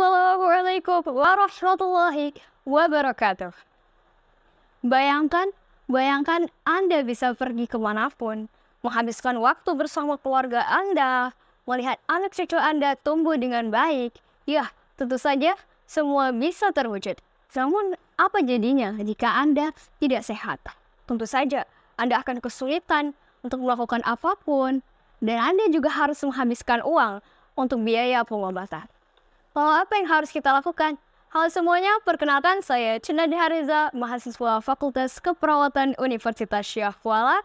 Assalamualaikum warahmatullahi wabarakatuh. Bayangkan, bayangkan Anda bisa pergi kemanapun, menghabiskan waktu bersama keluarga Anda, melihat anak cucu Anda tumbuh dengan baik. Ya, tentu saja semua bisa terwujud. Namun, apa jadinya jika Anda tidak sehat? Tentu saja, Anda akan kesulitan untuk melakukan apapun, dan Anda juga harus menghabiskan uang untuk biaya pengobatan. Lalu apa yang harus kita lakukan? Halo semuanya, perkenalkan saya Cina Hariza, mahasiswa Fakultas Keperawatan Universitas Syiah Kuala.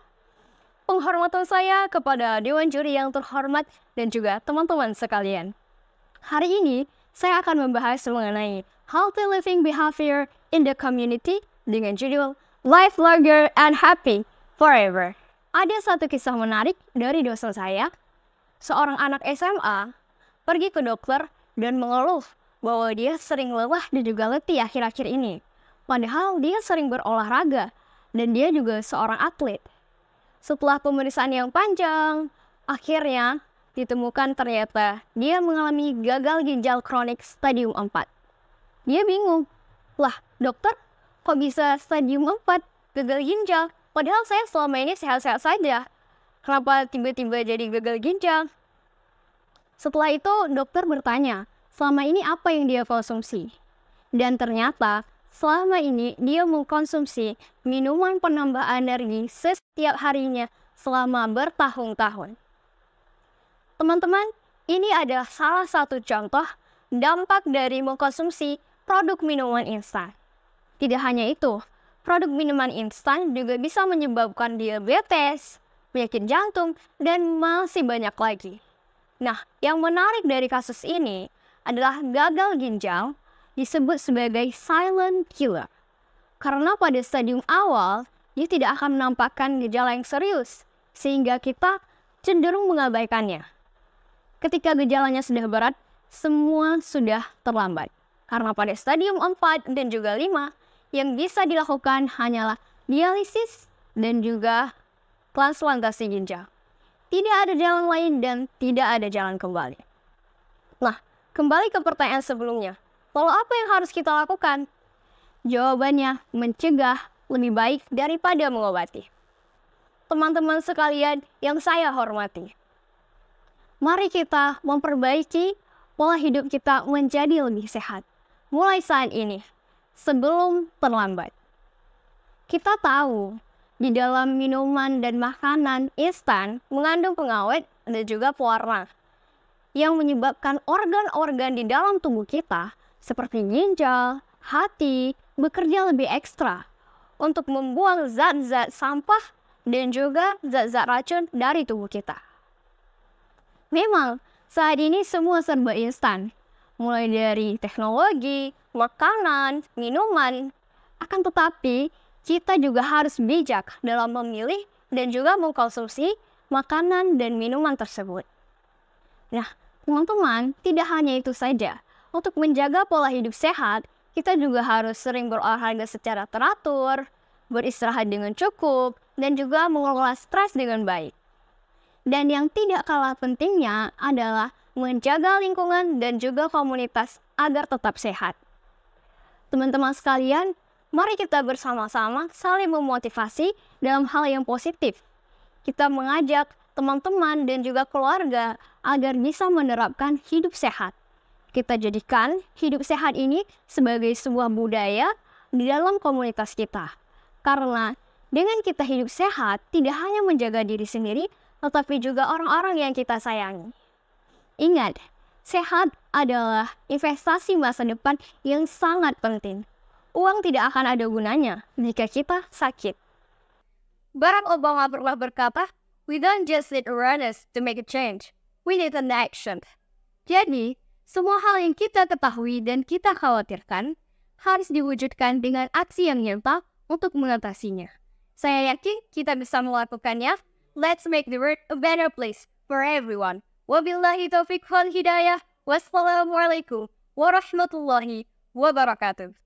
Penghormatan saya kepada Dewan Juri yang terhormat dan juga teman-teman sekalian. Hari ini, saya akan membahas mengenai Healthy Living Behavior in the Community dengan judul Life Longer and Happy Forever. Ada satu kisah menarik dari dosen saya, seorang anak SMA pergi ke dokter dan mengeluh bahwa dia sering lelah dan juga letih akhir-akhir ini. Padahal dia sering berolahraga dan dia juga seorang atlet. Setelah pemeriksaan yang panjang, akhirnya ditemukan ternyata dia mengalami gagal ginjal kronik stadium 4. Dia bingung, lah dokter kok bisa stadium 4 gagal ginjal? Padahal saya selama ini sehat-sehat saja. Kenapa tiba-tiba jadi gagal ginjal? Setelah itu dokter bertanya, selama ini apa yang dia konsumsi? Dan ternyata selama ini dia mengkonsumsi minuman penambah energi setiap harinya selama bertahun-tahun. Teman-teman, ini adalah salah satu contoh dampak dari mengkonsumsi produk minuman instan. Tidak hanya itu, produk minuman instan juga bisa menyebabkan diabetes, penyakit jantung, dan masih banyak lagi. Nah, yang menarik dari kasus ini adalah gagal ginjal disebut sebagai silent killer. Karena pada stadium awal, dia tidak akan menampakkan gejala yang serius, sehingga kita cenderung mengabaikannya. Ketika gejalanya sudah berat, semua sudah terlambat. Karena pada stadium 4 dan juga 5, yang bisa dilakukan hanyalah dialisis dan juga transplantasi ginjal tidak ada jalan lain dan tidak ada jalan kembali. Nah, kembali ke pertanyaan sebelumnya. Lalu apa yang harus kita lakukan? Jawabannya, mencegah lebih baik daripada mengobati. Teman-teman sekalian yang saya hormati, mari kita memperbaiki pola hidup kita menjadi lebih sehat. Mulai saat ini, sebelum terlambat. Kita tahu di dalam minuman dan makanan instan mengandung pengawet dan juga pewarna yang menyebabkan organ-organ di dalam tubuh kita seperti ginjal, hati bekerja lebih ekstra untuk membuang zat-zat sampah dan juga zat-zat racun dari tubuh kita. Memang saat ini semua serba instan, mulai dari teknologi, makanan, minuman, akan tetapi kita juga harus bijak dalam memilih dan juga mengkonsumsi makanan dan minuman tersebut. Nah, teman-teman, tidak hanya itu saja. Untuk menjaga pola hidup sehat, kita juga harus sering berolahraga secara teratur, beristirahat dengan cukup, dan juga mengelola stres dengan baik. Dan yang tidak kalah pentingnya adalah menjaga lingkungan dan juga komunitas agar tetap sehat. Teman-teman sekalian, Mari kita bersama-sama saling memotivasi dalam hal yang positif. Kita mengajak teman-teman dan juga keluarga agar bisa menerapkan hidup sehat. Kita jadikan hidup sehat ini sebagai sebuah budaya di dalam komunitas kita. Karena dengan kita hidup sehat, tidak hanya menjaga diri sendiri, tetapi juga orang-orang yang kita sayangi. Ingat, sehat adalah investasi masa depan yang sangat penting uang tidak akan ada gunanya jika kita sakit. Barack Obama pernah berkata, We don't just need awareness to make a change. We need an action. Jadi, semua hal yang kita ketahui dan kita khawatirkan harus diwujudkan dengan aksi yang nyata untuk mengatasinya. Saya yakin kita bisa melakukannya. Let's make the world a better place for everyone. Wabillahi taufiq wal hidayah. Wassalamualaikum warahmatullahi wabarakatuh.